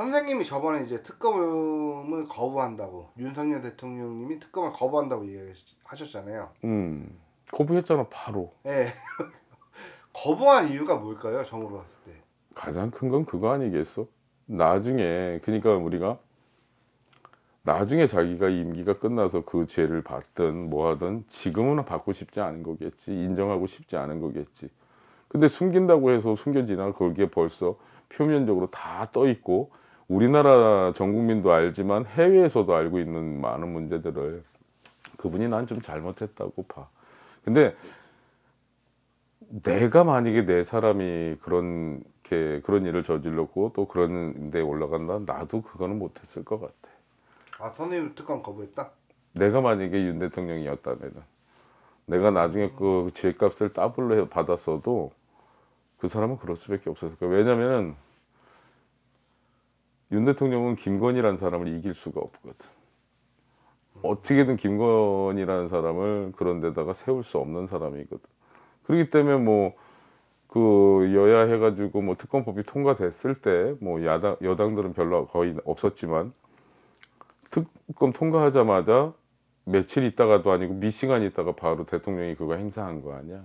선생님이 저번에 이제 특검을 거부한다고 윤석열 대통령님이 특검을 거부한다고 얘기하셨잖아요. 음 거부했잖아 바로. 네. 거부한 이유가 뭘까요? 정으로 봤을 때. 가장 큰 건 그거 아니겠어? 나중에 그러니까 우리가 나중에 자기가 임기가 끝나서 그 죄를 받든 뭐 하든 지금은 받고 싶지 않은 거겠지 인정하고 싶지 않은 거겠지 근데 숨긴다고 해서 숨겨지나 거기에 벌써 표면적으로 다 떠 있고 우리나라 전 국민도 알지만 해외에서도 알고 있는 많은 문제들을 그분이 난 좀 잘못했다고 봐. 근데 내가 만약에 내 사람이 그런 게 그런 일을 저질렀고 또 그런 데 올라간다 나도 그거는 못했을 것 같아. 아선생 특강 거부했다? 내가 만약에 윤 대통령이었다면은 내가 나중에 그 죄값을 따블로 받았어도 그 사람은 그럴 수밖에 없었을 거야. 왜냐면은 윤 대통령은 김건희라는 사람을 이길 수가 없거든. 어떻게든 김건희라는 사람을 그런 데다가 세울 수 없는 사람이거든. 그렇기 때문에 뭐 그 여야 해가지고 뭐 특검법이 통과됐을 때 뭐 야당 여당들은 별로 거의 없었지만 특검 통과하자마자 며칠 있다가도 아니고 미시간 있다가 바로 대통령이 그거 행사한 거 아니야?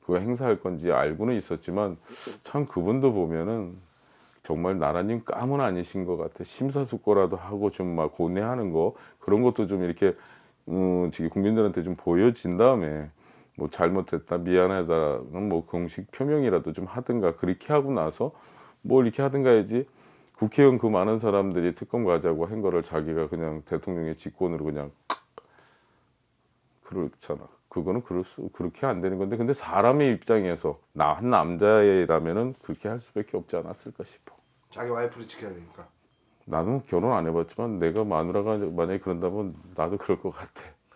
그거 행사할 건지 알고는 있었지만 참 그분도 보면은 정말 나라님 까문 아니신 것 같아. 심사숙고라도 하고 좀 막 고뇌하는 거 그런 것도 좀 이렇게 음, 지금 국민들한테 좀 보여진 다음에 뭐 잘못했다 미안하다는 뭐 공식 표명이라도 좀 하든가 그렇게 하고 나서 뭘 이렇게 하든가 해야지 국회의원 그 많은 사람들이 특검 가자고 한 거를 자기가 그냥 대통령의 직권으로 그냥 그렇잖아. 그거는 그럴 수 그렇게 안 되는 건데 근데 사람의 입장에서 나 한 남자라면은 그렇게 할 수밖에 없지 않았을까 싶어. 자기 와이프를 지켜야 되니까. 나는 결혼 안 해봤지만 내가 마누라가 만약에 그런다면 나도 그럴 것 같아.